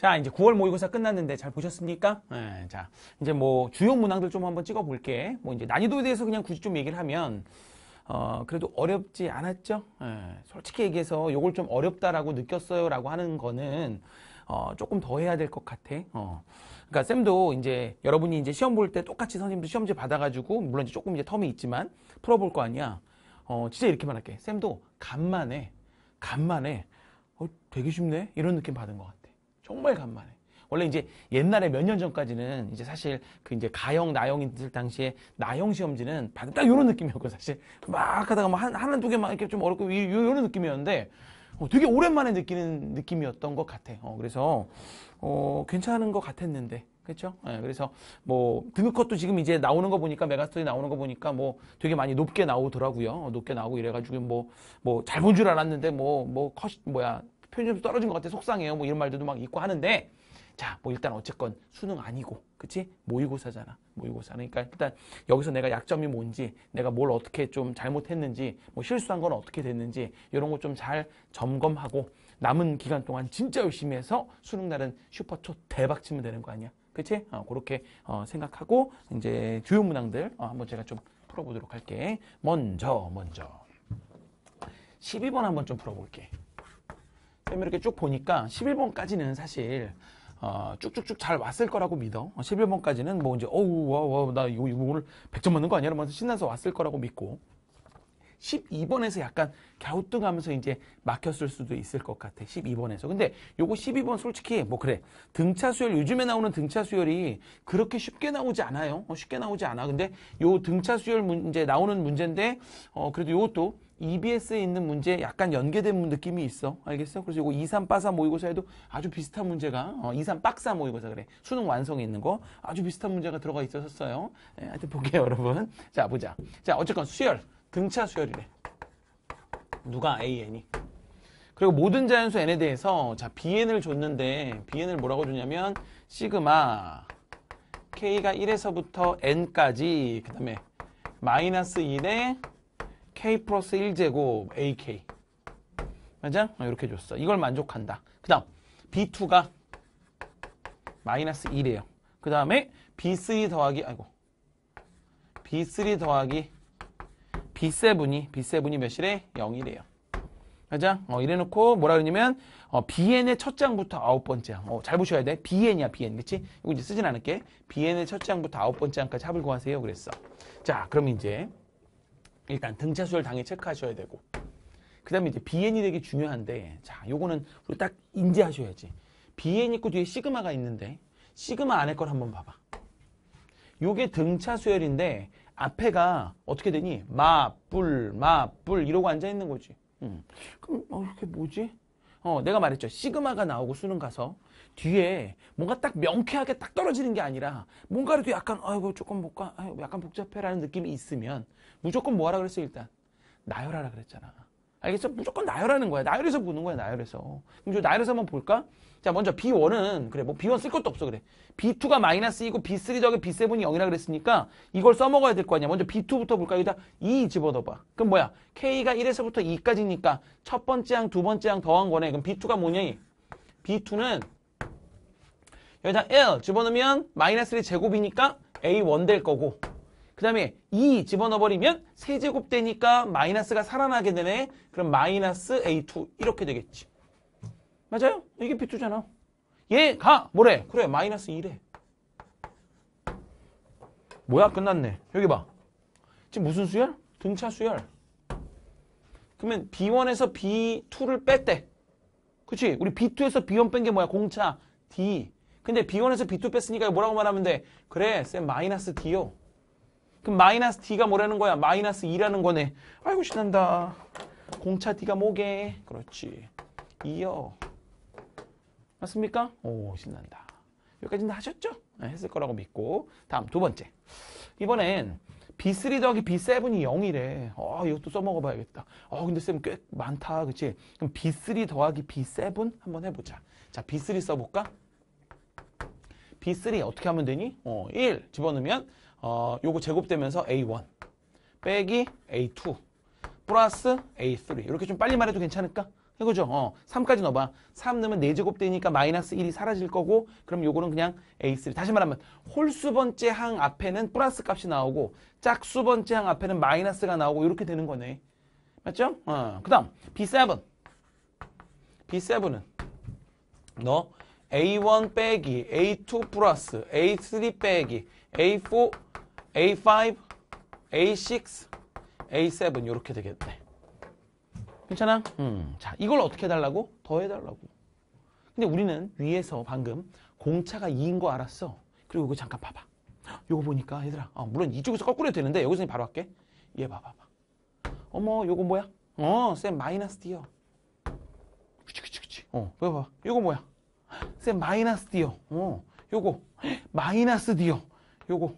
자, 이제 9월 모의고사 끝났는데 잘 보셨습니까? 네, 자, 이제 뭐 주요 문항들 좀 한번 찍어볼게. 뭐 이제 난이도에 대해서 그냥 굳이 좀 얘기를 하면 어, 그래도 어렵지 않았죠? 네, 솔직히 얘기해서 요걸 좀 어렵다라고 느꼈어요라고 하는 거는 어, 조금 더 해야 될 것 같아. 어. 그러니까 쌤도 이제 여러분이 이제 시험 볼 때 똑같이 선생님도 시험지 받아가지고 물론 이제 조금 이제 텀이 있지만 풀어볼 거 아니야. 어, 진짜 이렇게말 할게. 쌤도 간만에 간만에 어, 되게 쉽네 이런 느낌 받은 것 같아. 정말 간만에. 원래 이제 옛날에 몇 년 전까지는 이제 사실 그 이제 가형 나형이 있을 당시에 나형 시험지는 받은 딱요런 느낌이었고 사실 막 하다가 뭐 막 하나 두 개만 이렇게 좀 어렵고 이런 느낌이었는데 어, 되게 오랜만에 느끼는 느낌이었던 것 같아. 어, 그래서 어, 괜찮은 것 같았는데. 그렇죠? 네, 그래서 뭐 등급컷도 지금 이제 나오는 거 보니까 메가스터디 나오는 거 보니까 뭐 되게 많이 높게 나오더라고요. 어, 높게 나오고 이래가지고 뭐 뭐 잘 본 줄 알았는데 뭐 뭐 컷 뭐야 표현 좀 떨어진 것 같아 속상해요 뭐 이런 말들도 막 있고 하는데 자, 뭐 일단 어쨌건 수능 아니고, 그치? 모의고사잖아. 모의고사. 그러니까 일단 여기서 내가 약점이 뭔지, 내가 뭘 어떻게 좀 잘못했는지, 뭐 실수한 건 어떻게 됐는지, 이런 거 좀 잘 점검하고, 남은 기간 동안 진짜 열심히 해서 수능날은 슈퍼초 대박 치면 되는 거 아니야? 그치? 어, 그렇게 어, 생각하고, 이제 주요 문항들 어, 한번 제가 좀 풀어보도록 할게. 먼저, 먼저. 12번 한번 좀 풀어볼게. 그러면 이렇게 쭉 보니까 11번까지는 사실 어, 쭉쭉쭉 잘 왔을 거라고 믿어. 11번까지는 어, 뭐 이제 어우 와와 나 이거 이거를 100점 맞는 거 아니야? 이러면서 신나서 왔을 거라고 믿고 12번에서 약간 갸우뚱하면서 이제 막혔을 수도 있을 것 같아. 12번에서. 근데 요거 12번 솔직히 뭐 그래. 등차 수열 요즘에 나오는 등차 수열이 그렇게 쉽게 나오지 않아요. 어, 쉽게 나오지 않아. 근데 요 등차 수열 문제 나오는 문제인데 어 그래도 요것도 EBS에 있는 문제에 약간 연계된 느낌이 있어. 알겠어? 그래서 이거 2, 3, 빠사 모의고사에도 아주 비슷한 문제가 어, 2, 3, 빡사 모의고사 그래. 수능 완성에 있는 거 아주 비슷한 문제가 들어가 있었어요. 네, 하여튼 볼게요 여러분. 자 보자. 자 어쨌건 수열. 등차 수열이래. 누가 AN이. 그리고 모든 자연수 N에 대해서 자 BN을 줬는데 BN을 뭐라고 주냐면 시그마 K가 1에서부터 N까지 그 다음에 마이너스 1에 k 플러스 1제곱 ak 맞아? 어, 이렇게 줬어 이걸 만족한다 그 다음 b2가 마이너스 1이에요 그 다음에 b3 더하기 아이고 b3 더하기 b7이 b7이 몇이래? 0이래요 맞아? 어, 이래놓고 뭐라 그러냐면 어, bn의 첫 장부터 아홉 번째 어, 잘 보셔야 돼 bn이야 bn 그치? 이거 이제 쓰진 않을게 bn의 첫 장부터 아홉 번째 장까지 합을 구하세요 그랬어 자 그럼 이제 일단 등차수열 당연 체크하셔야 되고 그 다음에 이제 BN이 되게 중요한데 자 요거는 우리 딱 인지하셔야지 BN 있고 뒤에 시그마가 있는데 시그마 안에 걸 한번 봐봐 요게 등차수열인데 앞에가 어떻게 되니? 마, 뿔, 마, 뿔 이러고 앉아있는 거지 음. 그럼 어, 이게 렇 뭐지? 어, 내가 말했죠. 시그마가 나오고 수능 가서 뒤에 뭔가 딱 명쾌하게 딱 떨어지는 게 아니라 뭔가 라도 약간 아이고 조금 볼까 못가 약간 복잡해라는 느낌이 있으면 무조건 뭐하라 그랬어 일단 나열하라 그랬잖아 알겠어 무조건 나열하는 거야 나열해서 보는 거야 나열해서 그럼 저 나열해서 한번 볼까? 자 먼저 B1은 그래 뭐 B1 쓸 것도 없어 그래 B2가 마이너스 이고 B3 저기 B7이 0이라 그랬으니까 이걸 써먹어야 될 거 아니야 먼저 B2부터 볼까 여기다 2 e 집어넣어봐 그럼 뭐야 K가 1에서부터 2까지니까 첫 번째 항두 번째 항 더한 거네 그럼 B2가 뭐냐 이 B2는 여기다 L 집어넣으면 마이너스 1 제곱이니까 a1 될 거고 그 다음에 E 집어넣어버리면 세제곱 되니까 마이너스가 살아나게 되네. 그럼 마이너스 A2 이렇게 되겠지. 맞아요? 이게 B2잖아. 얘 가 뭐래? 그래 마이너스 2래. 뭐야 끝났네. 여기 봐. 지금 무슨 수열? 등차 수열. 그러면 B1에서 B2를 뺐대. 그치? 우리 B2에서 B1 뺀 게 뭐야? 공차 D. 근데 B1에서 B2 뺐으니까 뭐라고 말하면 돼? 그래, 쌤 마이너스 D요. 그럼 마이너스 D가 뭐라는 거야? 마이너스 2라는 거네. 아이고 신난다. 공차 D가 뭐게? 그렇지. 2요. 맞습니까? 오 신난다. 여기까지는 하셨죠? 네, 했을 거라고 믿고 다음 두 번째. 이번엔 B3 더하기 B7이 0이래. 어, 아, 이것도 써먹어봐야겠다. 어, 근데 쌤 꽤 많다. 그치? 그럼 B3 더하기 B7 한번 해보자. 자, B3 써볼까? B3 어떻게 하면 되니? 어, 1 집어넣으면 어, 요거 제곱되면서 A1 빼기 A2 플러스 A3 이렇게 좀 빨리 말해도 괜찮을까? 이거죠. 어, 3까지 넣어봐. 3 넣으면 4제곱 되니까 마이너스 1이 사라질 거고 그럼 요거는 그냥 A3. 다시 말하면 홀수 번째 항 앞에는 플러스 값이 나오고 짝수 번째 항 앞에는 마이너스가 나오고 이렇게 되는 거네. 맞죠? 어, 그 다음 B7 B7은 너 A1 빼기 A2 플러스 A3 빼기 A4 A5 A6 A7 이렇게 되겠네 괜찮아? 음, 자 이걸 어떻게 해달라고? 더해달라고 근데 우리는 위에서 방금 공차가 2인 거 알았어 그리고 이거 잠깐 봐봐 이거 보니까 얘들아 어, 물론 이쪽에서 거꾸로 해도 되는데 여기서 바로 할게 얘 봐봐봐 어머 이거 뭐야? 어쌤 마이너스 띄어 그치 그치 그치 어 봐봐 이거 뭐야? 쌤 마이너스 디어 어, 요거 마이너스 디어 요거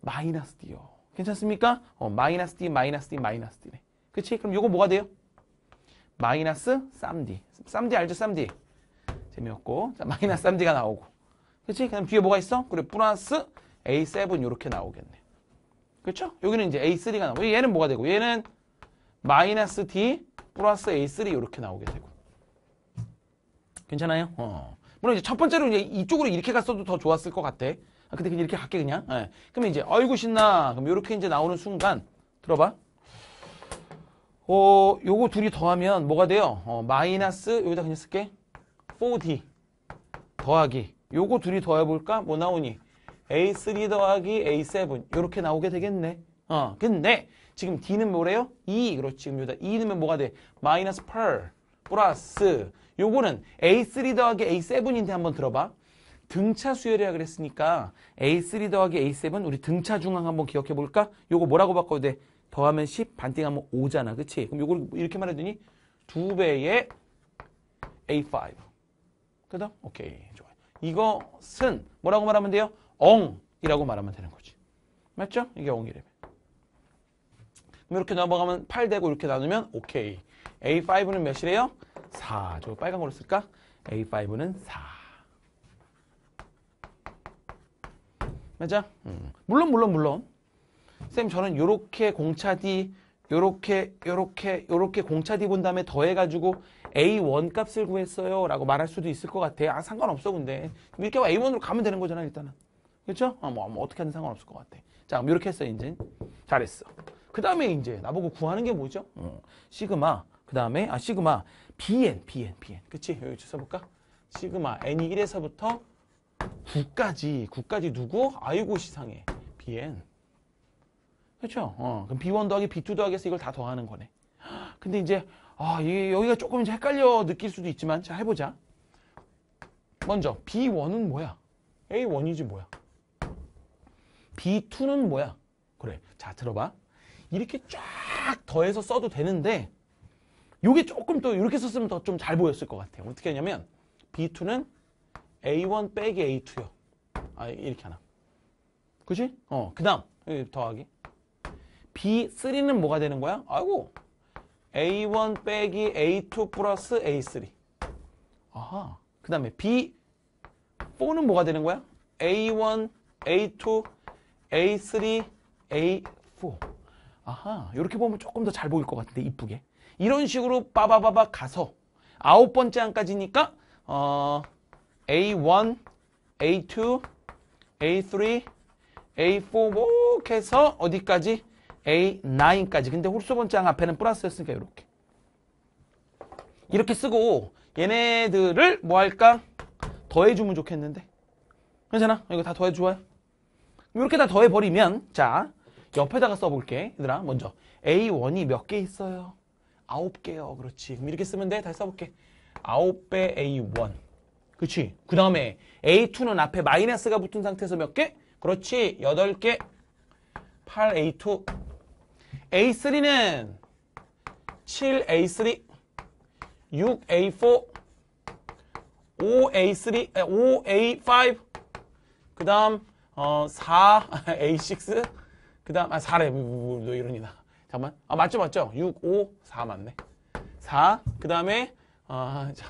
마이너스 디어 괜찮습니까? 어, 마이너스 디 마이너스 디 마이너스 디네 그치? 그럼 요거 뭐가 돼요? 마이너스 쌈디. 쌈디 알죠? 쌈디. 재미없고. 자, 마이너스 쌈디가 나오고. 그치? 그럼 뒤에 뭐가 있어? 그래, 플러스 A7 요렇게 나오겠네. 그쵸 여기는 이제 A3가 나오고 얘는 뭐가 되고 얘는 마이너스 D 플러스 A3 요렇게 나오게 되고. 괜찮아요? 어. 물론 이제 첫 번째로 이제 이쪽으로 이렇게 갔어도 더 좋았을 것 같아. 아, 근데 그냥 이렇게 갈게 그냥. 예. 그러면 이제 아이고 신나. 그럼 이렇게 이제 나오는 순간 들어봐. 어, 요거 둘이 더하면 뭐가 돼요? 어, 마이너스 여기다 그냥 쓸게. 4D 더하기. 요거 둘이 더해볼까? 뭐 나오니? A3 더하기 A7 이렇게 나오게 되겠네. 어, 근데 지금 D는 뭐래요? 2. E. 그렇지. 그럼 여기다 2 e 넣으면 뭐가 돼? 마이너스 8 플러스 요거는 A3 더하기 A7인데 한번 들어봐. 등차 수열이라 그랬으니까 A3 더하기 A7 우리 등차 중앙 한번 기억해 볼까? 요거 뭐라고 바꿔도 돼? 더하면 10, 반띵하면 5잖아. 그치? 그럼 요걸 이렇게 말해주니 두 배의 A5. 그다? 오케이. 좋아요. 이것은 뭐라고 말하면 돼요? 엉이라고 말하면 되는 거지. 맞죠? 이게 엉이래 그럼 이렇게 넘어가면 8 되고 이렇게 나누면 오케이. A5는 몇이래요? 4. 저 빨간 걸로 쓸까? A5는 4. 맞아? 음. 물론 물론 물론 쌤 저는 요렇게 공차 D 요렇게 요렇게 요렇게 공차 D 본 다음에 더해가지고 A1 값을 구했어요 라고 말할 수도 있을 것 같아 아 상관없어 근데 이렇게 A1으로 가면 되는 거잖아 일단은 그렇죠? 아, 뭐, 뭐 어떻게 하든 상관없을 것 같아 자 그럼 이렇게 했어 이제 잘했어 그 다음에 이제 나보고 구하는 게 뭐죠? 어. 시그마 그 다음에 아 시그마 bn, bn, bn. 그치? 여기 써볼까? 시그마 n이 1에서부터 9까지, 9까지 누구? 아이고 시상해 bn. 그쵸 그렇죠? 어, 그럼 b1 더하기 b2 더하기 해서 이걸 다 더하는 거네. 근데 이제 아, 이게 여기가 조금 이제 헷갈려 느낄 수도 있지만 자 해보자. 먼저 b1은 뭐야? a1이지 뭐야? b2는 뭐야? 그래, 자 들어봐. 이렇게 쫙 더해서 써도 되는데 요게 조금 또 이렇게 썼으면 더 좀 잘 보였을 것 같아요. 어떻게 하냐면 B2는 A1 빼기 A2요. 아 이렇게 하나. 그치? 어, 그 다음 예, 더하기. B3는 뭐가 되는 거야? 아이고 A1 빼기 A2 플러스 A3. 아하. 그 다음에 B4는 뭐가 되는 거야? A1, A2, A3, A4. 아하. 이렇게 보면 조금 더 잘 보일 것 같은데 이쁘게. 이런 식으로 빠바바바 가서 아홉 번째 항까지니까 어, A1, A2, A3, A4 뭐 해서 어디까지? A9까지. 근데 홀수 번째 항 앞에는 플러스였으니까 이렇게. 이렇게 쓰고 얘네들을 뭐 할까? 더해주면 좋겠는데. 괜찮아? 이거 다 더해줘요. 이렇게 다 더해버리면 자 옆에다가 써볼게. 얘들아 먼저 A1이 몇 개 있어요? 아홉 개요. 그렇지. 그럼 이렇게 쓰면 돼. 다시 써볼게. 아홉 배 A1. 그렇지. 그 다음에 A2는 앞에 마이너스가 붙은 상태에서 몇 개? 그렇지. 여덟 개 8A2. A3는 7A3. 6A4. 5A3. 5A5. 그 다음 어, 4A6. 그 다음 아 4래. 뭐, 뭐, 뭐, 이런이다. 잠깐만. 아, 맞죠, 맞죠? 6, 5, 4 맞네. 4. 그 다음에, 아, 자,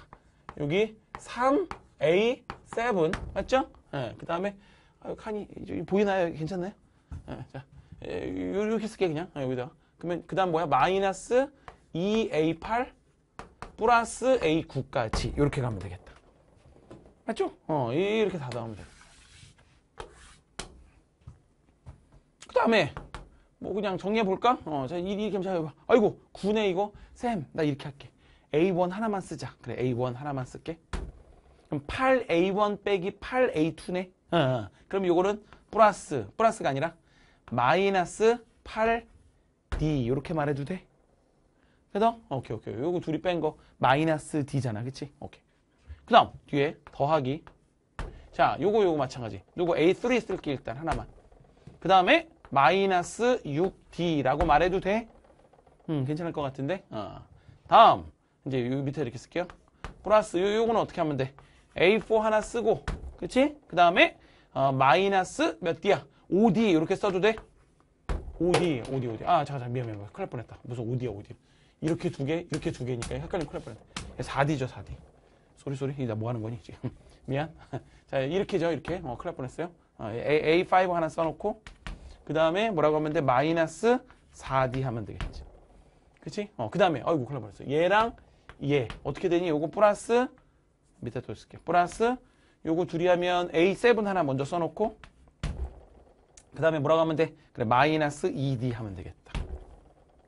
여기 3, A, 7. 맞죠? 예, 그 다음에, 아, 칸이, 보이나요? 괜찮나요? 예, 자, 이렇게 예, 쓸게, 그냥. 아, 예, 여기다. 그러면, 그 다음 뭐야? 마이너스 2A8 플러스 A9까지. 이렇게 가면 되겠다. 맞죠? 어, 이렇게 다 나오면 돼. 그 다음에, 뭐 그냥 정리해볼까? 어, 자, 1위 괜찮아요. 아이고, 9네, 이거. 쌤, 나 이렇게 할게. A1 하나만 쓰자. 그래, A1 하나만 쓸게. 그럼 8A1 빼기 8A2네? 어, 어, 그럼 요거는 플러스, 플러스가 아니라 마이너스 8D. 이렇게 말해도 돼? 그래서 오케이, 오케이. 요거 둘이 뺀 거 마이너스 D잖아. 그치? 오케이. 그 다음, 뒤에 더하기. 자, 요거, 요거 마찬가지. 요거 A3 쓸게, 일단 하나만. 그 다음에 마이너스 6d라고 말해도 돼? 음, 괜찮을 것 같은데? 어. 다음, 이제 요 밑에 이렇게 쓸게요. 플러스, 요, 요거는 어떻게 하면 돼? A4 하나 쓰고, 그치? 그 다음에, 어, 마이너스 몇 d야? 5d, 이렇게 써도 돼? 5d, 5d, 5d. 아, 잠깐, 잠깐, 미안, 미안, 미안. 큰일 뻔했다. 무슨 5d야, 5d. 이렇게 두 개, 이렇게 두 개니까 헷갈리면 큰일 날 뻔했다. 4d죠, 4d. 소리, 소리. 이나뭐 하는 거니, 지금. 미안. 자, 이렇게죠, 이렇게. 어, 큰일 날 뻔했어요. 어, A, A5 하나 써놓고, 그 다음에 뭐라고 하면 돼? 마이너스 4D 하면 되겠지. 그치? 어, 그 다음에, 어이구, 큰일 버렸어 얘랑 얘. 어떻게 되니? 요거 플러스, 밑에 또 쓸게. 플러스, 요거 둘이 하면 A7 하나 먼저 써놓고, 그 다음에 뭐라고 하면 돼? 그래, 마이너스 2D 하면 되겠다.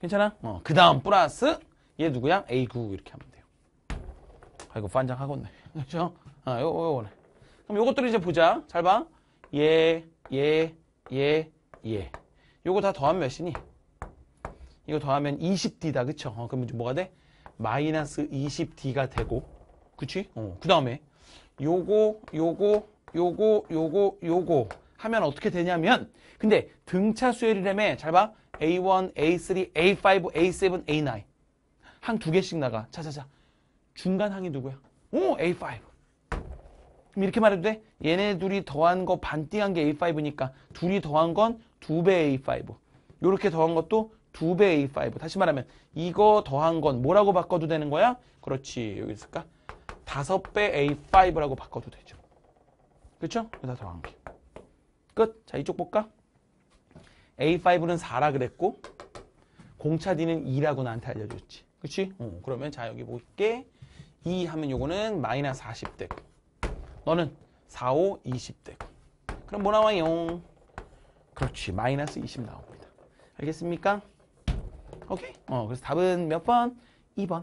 괜찮아? 어, 그 다음 플러스, 얘 누구야? A9 이렇게 하면 돼요. 아이고, 반장하고 있네. 그죠? 아, 요, 요거네. 그럼 요것들을 이제 보자. 잘 봐. 얘, 얘, 얘, 예. 요거 다 더하면 몇이니? 이거 더하면 20d다. 그쵸? 어, 그럼 이제 뭐가 돼? 마이너스 20d가 되고 그치? 어, 그 다음에 요거 요거 요거 요거 요거 하면 어떻게 되냐면 근데 등차 수열이라며 잘봐 A1, A3, A5, A7, A9 항두 개씩 나가 자자자 중간 항이 누구야? 오 A5 그럼 이렇게 말해도 돼? 얘네 둘이 더한 거 반띵한 게 A5니까 둘이 더한 건 두 배 A5. 이렇게 더한 것도 두 배 A5. 다시 말하면 이거 더한 건 뭐라고 바꿔도 되는 거야? 그렇지. 여기 있을까? 다섯 배 A5라고 바꿔도 되죠. 그렇죠? 여기다 더한 게. 끝. 자, 이쪽 볼까? A5는 4라 그랬고 공차 D는 2라고 나한테 알려줬지. 그치? 어, 그러면 자 여기 볼게. 2 하면 요거는 마이너스 40대. 너는 4, 5, 20대. 그럼 뭐 나와요? 그렇지. 마이너스 20 나옵니다. 알겠습니까? 오케이. 어, 그래서 답은 몇 번? 2번.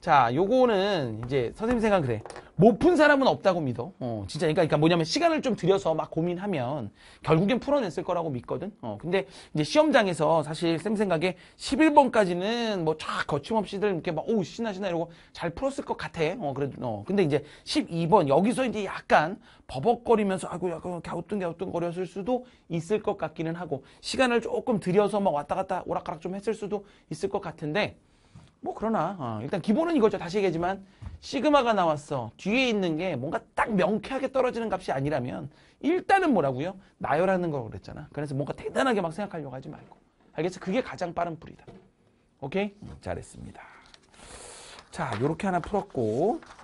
자, 요거는 이제 선생님 생각 그래. 못푼 사람은 없다고 믿어. 어, 진짜 그러니까, 그러니까 뭐냐면 시간을 좀 들여서 막 고민하면 결국엔 풀어냈을 거라고 믿거든. 어, 근데 이제 시험장에서 사실 쌤 생각에 11번까지는 뭐 쫙 거침없이들 이렇게 막 오 신나 시나 이러고 잘 풀었을 것 같아. 어, 그래도 어. 근데 이제 12번 여기서 이제 약간 버벅거리면서 아이고 약간 갸우뚱갸우뚱 거렸을 수도 있을 것 같기는 하고 시간을 조금 들여서 막 왔다 갔다 오락가락 좀 했을 수도 있을 것 같은데 뭐 그러나 어, 일단 기본은 이거죠. 다시 얘기하지만 시그마가 나왔어. 뒤에 있는 게 뭔가 딱 명쾌하게 떨어지는 값이 아니라면 일단은 뭐라고요? 나열하는 거라고 그랬잖아. 그래서 뭔가 대단하게 막 생각하려고 하지 말고. 알겠어? 그게 가장 빠른 풀이다. 오케이? 음, 잘했습니다. 자, 요렇게 하나 풀었고